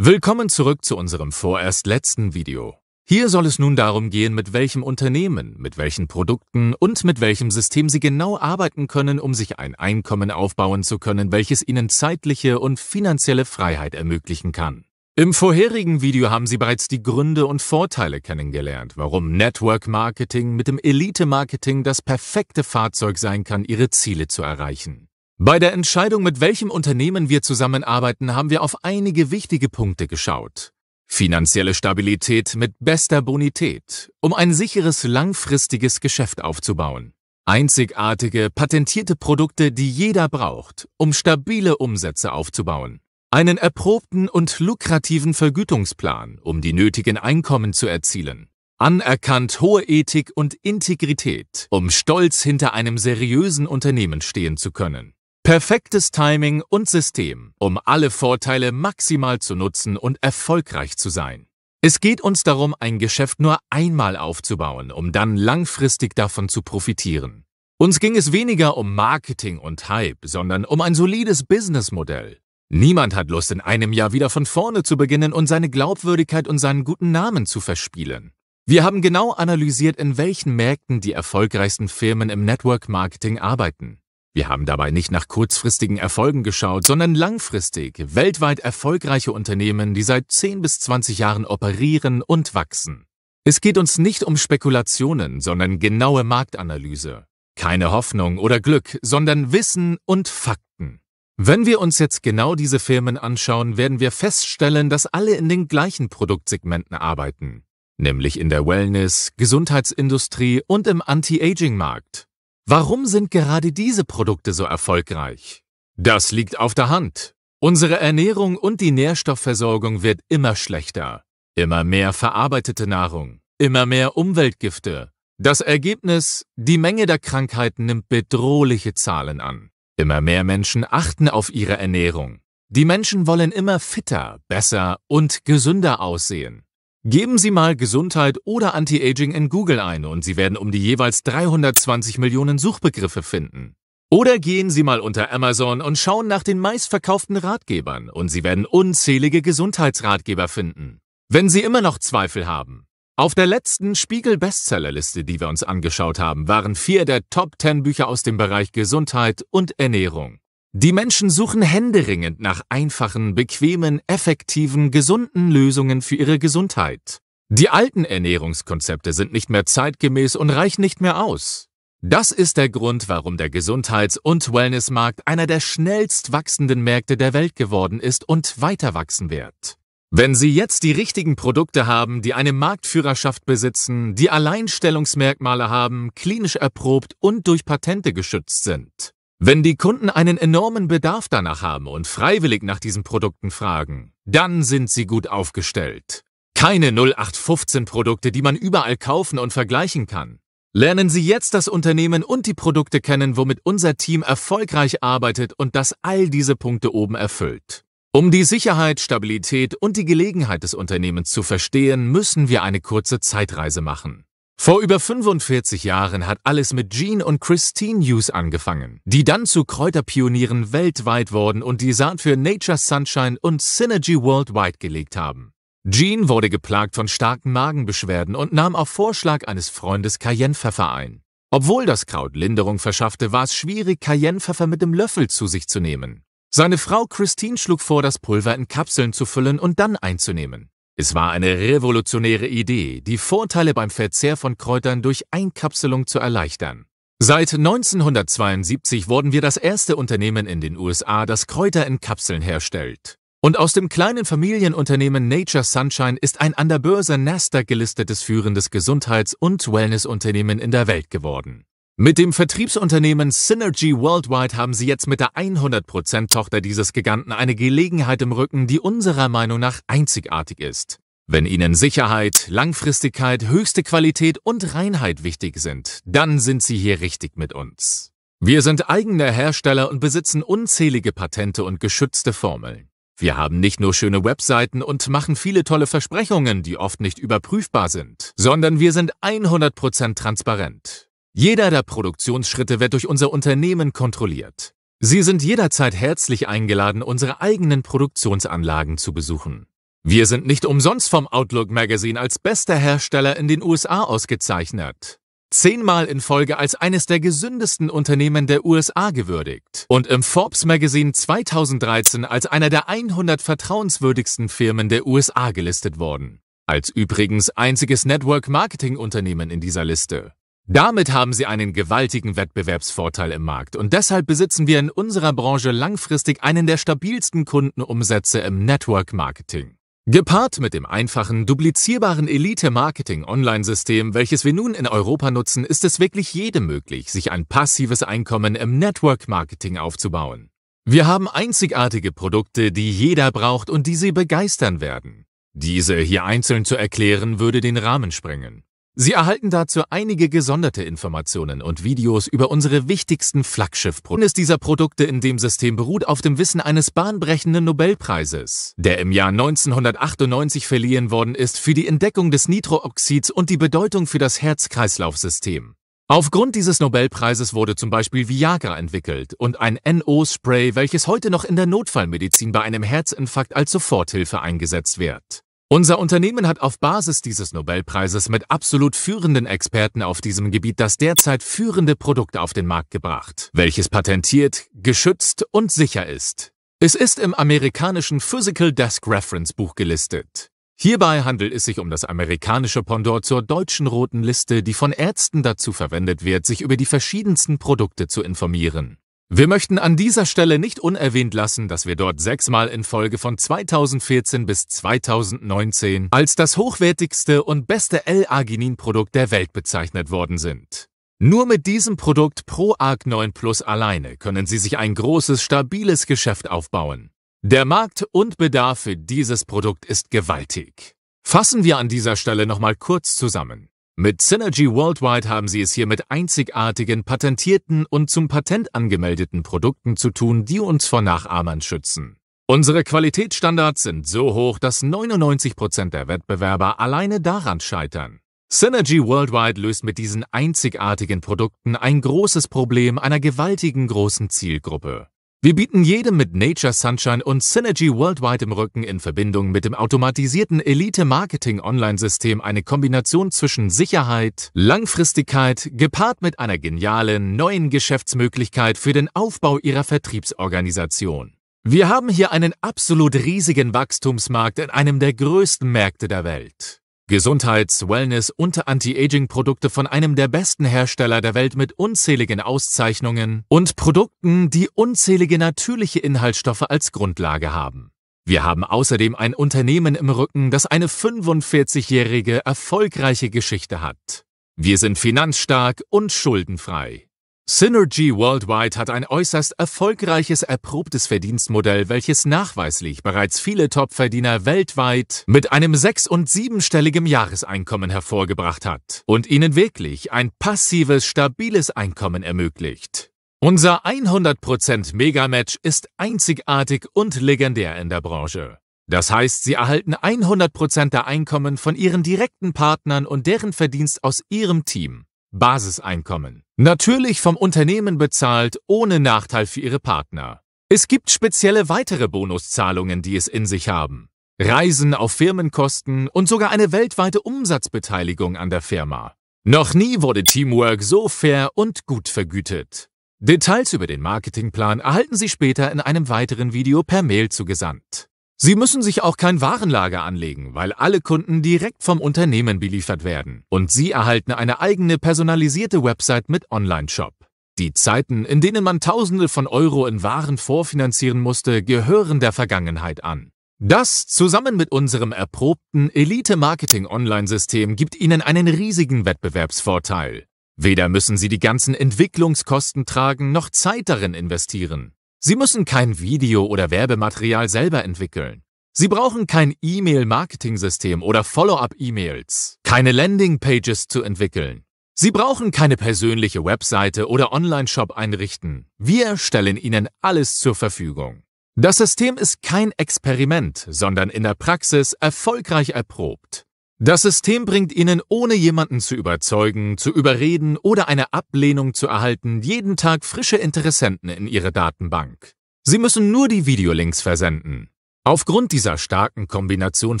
Willkommen zurück zu unserem vorerst letzten Video. Hier soll es nun darum gehen, mit welchem Unternehmen, mit welchen Produkten und mit welchem System Sie genau arbeiten können, um sich ein Einkommen aufbauen zu können, welches Ihnen zeitliche und finanzielle Freiheit ermöglichen kann. Im vorherigen Video haben Sie bereits die Gründe und Vorteile kennengelernt, warum Network Marketing mit dem Elite Marketing das perfekte Fahrzeug sein kann, Ihre Ziele zu erreichen. Bei der Entscheidung, mit welchem Unternehmen wir zusammenarbeiten, haben wir auf einige wichtige Punkte geschaut. Finanzielle Stabilität mit bester Bonität, um ein sicheres langfristiges Geschäft aufzubauen. Einzigartige, patentierte Produkte, die jeder braucht, um stabile Umsätze aufzubauen. Einen erprobten und lukrativen Vergütungsplan, um die nötigen Einkommen zu erzielen. Anerkannt hohe Ethik und Integrität, um stolz hinter einem seriösen Unternehmen stehen zu können. Perfektes Timing und System, um alle Vorteile maximal zu nutzen und erfolgreich zu sein. Es geht uns darum, ein Geschäft nur einmal aufzubauen, um dann langfristig davon zu profitieren. Uns ging es weniger um Marketing und Hype, sondern um ein solides Businessmodell. Niemand hat Lust, in einem Jahr wieder von vorne zu beginnen und seine Glaubwürdigkeit und seinen guten Namen zu verspielen. Wir haben genau analysiert, in welchen Märkten die erfolgreichsten Firmen im Network Marketing arbeiten. Wir haben dabei nicht nach kurzfristigen Erfolgen geschaut, sondern langfristig weltweit erfolgreiche Unternehmen, die seit 10 bis 20 Jahren operieren und wachsen. Es geht uns nicht um Spekulationen, sondern genaue Marktanalyse. Keine Hoffnung oder Glück, sondern Wissen und Fakten. Wenn wir uns jetzt genau diese Firmen anschauen, werden wir feststellen, dass alle in den gleichen Produktsegmenten arbeiten, nämlich in der Wellness, Gesundheitsindustrie und im Anti-Aging-Markt. Warum sind gerade diese Produkte so erfolgreich? Das liegt auf der Hand. Unsere Ernährung und die Nährstoffversorgung wird immer schlechter. Immer mehr verarbeitete Nahrung, immer mehr Umweltgifte. Das Ergebnis, die Menge der Krankheiten nimmt bedrohliche Zahlen an. Immer mehr Menschen achten auf ihre Ernährung. Die Menschen wollen immer fitter, besser und gesünder aussehen. Geben Sie mal Gesundheit oder Anti-Aging in Google ein und Sie werden um die jeweils 320 Millionen Suchbegriffe finden. Oder gehen Sie mal unter Amazon und schauen nach den meistverkauften Ratgebern und Sie werden unzählige Gesundheitsratgeber finden. Wenn Sie immer noch Zweifel haben. Auf der letzten Spiegel-Bestsellerliste, die wir uns angeschaut haben, waren vier der Top 10 Bücher aus dem Bereich Gesundheit und Ernährung. Die Menschen suchen händeringend nach einfachen, bequemen, effektiven, gesunden Lösungen für ihre Gesundheit. Die alten Ernährungskonzepte sind nicht mehr zeitgemäß und reichen nicht mehr aus. Das ist der Grund, warum der Gesundheits- und Wellnessmarkt einer der schnellst wachsenden Märkte der Welt geworden ist und weiter wachsen wird. Wenn Sie jetzt die richtigen Produkte haben, die eine Marktführerschaft besitzen, die Alleinstellungsmerkmale haben, klinisch erprobt und durch Patente geschützt sind, wenn die Kunden einen enormen Bedarf danach haben und freiwillig nach diesen Produkten fragen, dann sind sie gut aufgestellt. Keine 0815 Produkte, die man überall kaufen und vergleichen kann. Lernen Sie jetzt das Unternehmen und die Produkte kennen, womit unser Team erfolgreich arbeitet und das all diese Punkte oben erfüllt. Um die Sicherheit, Stabilität und die Gelegenheit des Unternehmens zu verstehen, müssen wir eine kurze Zeitreise machen. Vor über 45 Jahren hat alles mit Jean und Christine Hughes angefangen, die dann zu Kräuterpionieren weltweit wurden und die Saat für Nature Sunshine und Synergy Worldwide gelegt haben. Jean wurde geplagt von starken Magenbeschwerden und nahm auf Vorschlag eines Freundes Cayennepfeffer ein. Obwohl das Kraut Linderung verschaffte, war es schwierig, Cayennepfeffer mit dem Löffel zu sich zu nehmen. Seine Frau Christine schlug vor, das Pulver in Kapseln zu füllen und dann einzunehmen. Es war eine revolutionäre Idee, die Vorteile beim Verzehr von Kräutern durch Einkapselung zu erleichtern. Seit 1972 wurden wir das erste Unternehmen in den USA, das Kräuter in Kapseln herstellt. Und aus dem kleinen Familienunternehmen Nature Sunshine ist ein an der Börse Nasdaq gelistetes führendes Gesundheits- und Wellnessunternehmen in der Welt geworden. Mit dem Vertriebsunternehmen Synergy Worldwide haben sie jetzt mit der 100% Tochter dieses Giganten eine Gelegenheit im Rücken, die unserer Meinung nach einzigartig ist. Wenn Ihnen Sicherheit, Langfristigkeit, höchste Qualität und Reinheit wichtig sind, dann sind Sie hier richtig mit uns. Wir sind eigener Hersteller und besitzen unzählige Patente und geschützte Formeln. Wir haben nicht nur schöne Webseiten und machen viele tolle Versprechungen, die oft nicht überprüfbar sind, sondern wir sind 100% transparent. Jeder der Produktionsschritte wird durch unser Unternehmen kontrolliert. Sie sind jederzeit herzlich eingeladen, unsere eigenen Produktionsanlagen zu besuchen. Wir sind nicht umsonst vom Outlook Magazine als bester Hersteller in den USA ausgezeichnet. Zehnmal in Folge als eines der gesündesten Unternehmen der USA gewürdigt und im Forbes Magazine 2013 als einer der 100 vertrauenswürdigsten Firmen der USA gelistet worden. Als übrigens einziges Network Marketing Unternehmen in dieser Liste. Damit haben sie einen gewaltigen Wettbewerbsvorteil im Markt und deshalb besitzen wir in unserer Branche langfristig einen der stabilsten Kundenumsätze im Network Marketing. Gepaart mit dem einfachen, duplizierbaren Elite-Marketing-Online-System, welches wir nun in Europa nutzen, ist es wirklich jedem möglich, sich ein passives Einkommen im Network Marketing aufzubauen. Wir haben einzigartige Produkte, die jeder braucht und die Sie begeistern werden. Diese hier einzeln zu erklären, würde den Rahmen sprengen. Sie erhalten dazu einige gesonderte Informationen und Videos über unsere wichtigsten Flaggschiffprodukte. Eines dieser Produkte in dem System beruht auf dem Wissen eines bahnbrechenden Nobelpreises, der im Jahr 1998 verliehen worden ist für die Entdeckung des Nitrooxids und die Bedeutung für das Herz-Kreislauf-System. Aufgrund dieses Nobelpreises wurde zum Beispiel Viagra entwickelt und ein NO-Spray, welches heute noch in der Notfallmedizin bei einem Herzinfarkt als Soforthilfe eingesetzt wird. Unser Unternehmen hat auf Basis dieses Nobelpreises mit absolut führenden Experten auf diesem Gebiet das derzeit führende Produkt auf den Markt gebracht, welches patentiert, geschützt und sicher ist. Es ist im amerikanischen Physical Desk Reference Buch gelistet. Hierbei handelt es sich um das amerikanische Pendant zur deutschen roten Liste, die von Ärzten dazu verwendet wird, sich über die verschiedensten Produkte zu informieren. Wir möchten an dieser Stelle nicht unerwähnt lassen, dass wir dort sechsmal in Folge von 2014 bis 2019 als das hochwertigste und beste L-Arginin-Produkt der Welt bezeichnet worden sind. Nur mit diesem Produkt ProArg 9 Plus alleine können Sie sich ein großes, stabiles Geschäft aufbauen. Der Markt und Bedarf für dieses Produkt ist gewaltig. Fassen wir an dieser Stelle nochmal kurz zusammen. Mit Synergy Worldwide haben Sie es hier mit einzigartigen, patentierten und zum Patent angemeldeten Produkten zu tun, die uns vor Nachahmern schützen. Unsere Qualitätsstandards sind so hoch, dass 99% Prozent der Wettbewerber alleine daran scheitern. Synergy Worldwide löst mit diesen einzigartigen Produkten ein großes Problem einer gewaltigen großen Zielgruppe. Wir bieten jedem mit Nature Sunshine und Synergy Worldwide im Rücken in Verbindung mit dem automatisierten Elite Marketing Online-System eine Kombination zwischen Sicherheit, Langfristigkeit, gepaart mit einer genialen neuen Geschäftsmöglichkeit für den Aufbau Ihrer Vertriebsorganisation. Wir haben hier einen absolut riesigen Wachstumsmarkt in einem der größten Märkte der Welt. Gesundheits-, Wellness- und Anti-Aging-Produkte von einem der besten Hersteller der Welt mit unzähligen Auszeichnungen und Produkten, die unzählige natürliche Inhaltsstoffe als Grundlage haben. Wir haben außerdem ein Unternehmen im Rücken, das eine 45-jährige erfolgreiche Geschichte hat. Wir sind finanzstark und schuldenfrei. Synergy Worldwide hat ein äußerst erfolgreiches, erprobtes Verdienstmodell, welches nachweislich bereits viele Topverdiener weltweit mit einem sechs- und siebenstelligen Jahreseinkommen hervorgebracht hat und ihnen wirklich ein passives, stabiles Einkommen ermöglicht. Unser 100% Megamatch ist einzigartig und legendär in der Branche. Das heißt, sie erhalten 100% der Einkommen von ihren direkten Partnern und deren Verdienst aus ihrem Team. Basiseinkommen. Natürlich vom Unternehmen bezahlt, ohne Nachteil für ihre Partner. Es gibt spezielle weitere Bonuszahlungen, die es in sich haben. Reisen auf Firmenkosten und sogar eine weltweite Umsatzbeteiligung an der Firma. Noch nie wurde Teamwork so fair und gut vergütet. Details über den Marketingplan erhalten Sie später in einem weiteren Video per Mail zugesandt. Sie müssen sich auch kein Warenlager anlegen, weil alle Kunden direkt vom Unternehmen beliefert werden. Und Sie erhalten eine eigene personalisierte Website mit Online-Shop. Die Zeiten, in denen man Tausende von Euro in Waren vorfinanzieren musste, gehören der Vergangenheit an. Das zusammen mit unserem erprobten Elite-Marketing-Online-System gibt Ihnen einen riesigen Wettbewerbsvorteil. Weder müssen Sie die ganzen Entwicklungskosten tragen, noch Zeit darin investieren. Sie müssen kein Video oder Werbematerial selber entwickeln. Sie brauchen kein E-Mail-Marketing-System oder Follow-up-E-Mails, keine Landing-Pages zu entwickeln. Sie brauchen keine persönliche Webseite oder Online-Shop einrichten. Wir stellen Ihnen alles zur Verfügung. Das System ist kein Experiment, sondern in der Praxis erfolgreich erprobt. Das System bringt Ihnen, ohne jemanden zu überzeugen, zu überreden oder eine Ablehnung zu erhalten, jeden Tag frische Interessenten in Ihre Datenbank. Sie müssen nur die Videolinks versenden. Aufgrund dieser starken Kombination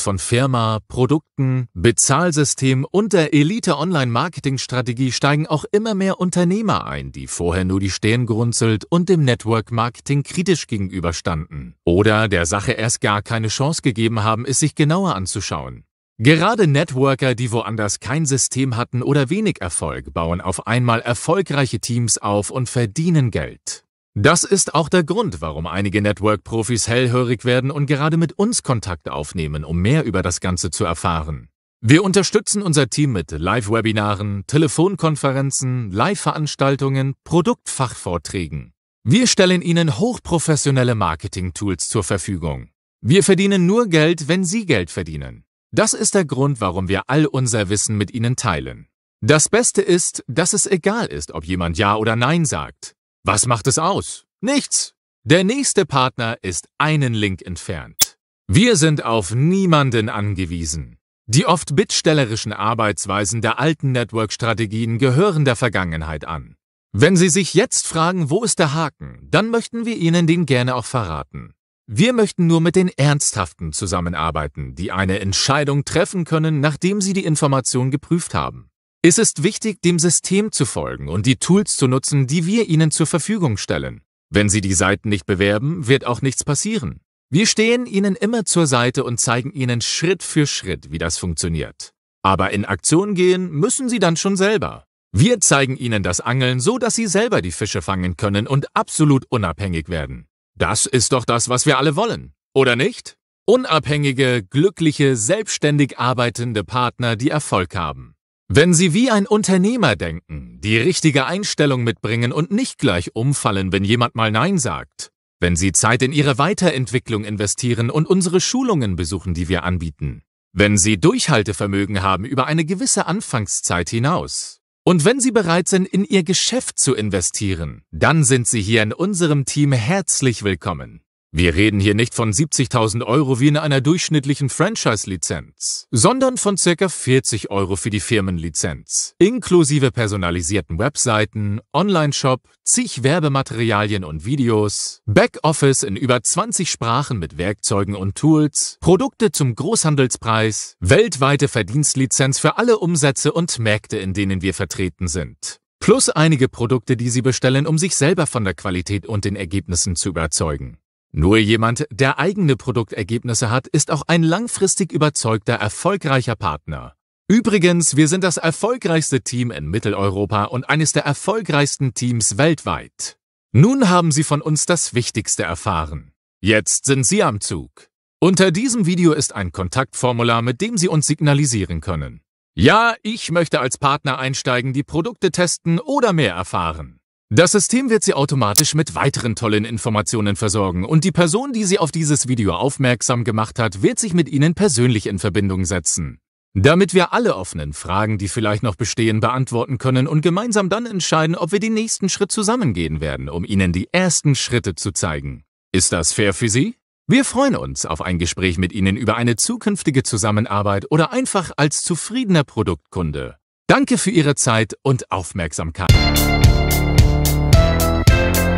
von Firma, Produkten, Bezahlsystem und der Elite-Online-Marketing-Strategie steigen auch immer mehr Unternehmer ein, die vorher nur die Stirn gerunzelt und dem Network-Marketing kritisch gegenüberstanden oder der Sache erst gar keine Chance gegeben haben, es sich genauer anzuschauen. Gerade Networker, die woanders kein System hatten oder wenig Erfolg, bauen auf einmal erfolgreiche Teams auf und verdienen Geld. Das ist auch der Grund, warum einige Network-Profis hellhörig werden und gerade mit uns Kontakt aufnehmen, um mehr über das Ganze zu erfahren. Wir unterstützen unser Team mit Live-Webinaren, Telefonkonferenzen, Live-Veranstaltungen, Produktfachvorträgen. Wir stellen Ihnen hochprofessionelle Marketing-Tools zur Verfügung. Wir verdienen nur Geld, wenn Sie Geld verdienen. Das ist der Grund, warum wir all unser Wissen mit ihnen teilen. Das Beste ist, dass es egal ist, ob jemand Ja oder Nein sagt. Was macht es aus? Nichts. Der nächste Partner ist einen Link entfernt. Wir sind auf niemanden angewiesen. Die oft bittstellerischen Arbeitsweisen der alten Network-Strategien gehören der Vergangenheit an. Wenn Sie sich jetzt fragen, wo ist der Haken, dann möchten wir Ihnen den gerne auch verraten. Wir möchten nur mit den Ernsthaften zusammenarbeiten, die eine Entscheidung treffen können, nachdem sie die Information geprüft haben. Es ist wichtig, dem System zu folgen und die Tools zu nutzen, die wir Ihnen zur Verfügung stellen. Wenn Sie die Seiten nicht bewerben, wird auch nichts passieren. Wir stehen Ihnen immer zur Seite und zeigen Ihnen Schritt für Schritt, wie das funktioniert. Aber in Aktion gehen müssen Sie dann schon selber. Wir zeigen Ihnen das Angeln so, dass Sie selber die Fische fangen können und absolut unabhängig werden. Das ist doch das, was wir alle wollen, oder nicht? Unabhängige, glückliche, selbstständig arbeitende Partner, die Erfolg haben. Wenn Sie wie ein Unternehmer denken, die richtige Einstellung mitbringen und nicht gleich umfallen, wenn jemand mal Nein sagt. Wenn Sie Zeit in Ihre Weiterentwicklung investieren und unsere Schulungen besuchen, die wir anbieten. Wenn Sie Durchhaltevermögen haben über eine gewisse Anfangszeit hinaus. Und wenn Sie bereit sind, in Ihr Geschäft zu investieren, dann sind Sie hier in unserem Team herzlich willkommen. Wir reden hier nicht von 70.000 Euro wie in einer durchschnittlichen Franchise-Lizenz, sondern von circa 40 Euro für die Firmenlizenz, inklusive personalisierten Webseiten, Online-Shop, zig Werbematerialien und Videos, Backoffice in über 20 Sprachen mit Werkzeugen und Tools, Produkte zum Großhandelspreis, weltweite Verdienstlizenz für alle Umsätze und Märkte, in denen wir vertreten sind. Plus einige Produkte, die Sie bestellen, um sich selber von der Qualität und den Ergebnissen zu überzeugen. Nur jemand, der eigene Produktergebnisse hat, ist auch ein langfristig überzeugter, erfolgreicher Partner. Übrigens, wir sind das erfolgreichste Team in Mitteleuropa und eines der erfolgreichsten Teams weltweit. Nun haben Sie von uns das Wichtigste erfahren. Jetzt sind Sie am Zug. Unter diesem Video ist ein Kontaktformular, mit dem Sie uns signalisieren können. Ja, ich möchte als Partner einsteigen, die Produkte testen oder mehr erfahren. Das System wird Sie automatisch mit weiteren tollen Informationen versorgen und die Person, die Sie auf dieses Video aufmerksam gemacht hat, wird sich mit Ihnen persönlich in Verbindung setzen. Damit wir alle offenen Fragen, die vielleicht noch bestehen, beantworten können und gemeinsam dann entscheiden, ob wir den nächsten Schritt zusammengehen werden, um Ihnen die ersten Schritte zu zeigen. Ist das fair für Sie? Wir freuen uns auf ein Gespräch mit Ihnen über eine zukünftige Zusammenarbeit oder einfach als zufriedener Produktkunde. Danke für Ihre Zeit und Aufmerksamkeit. Thank you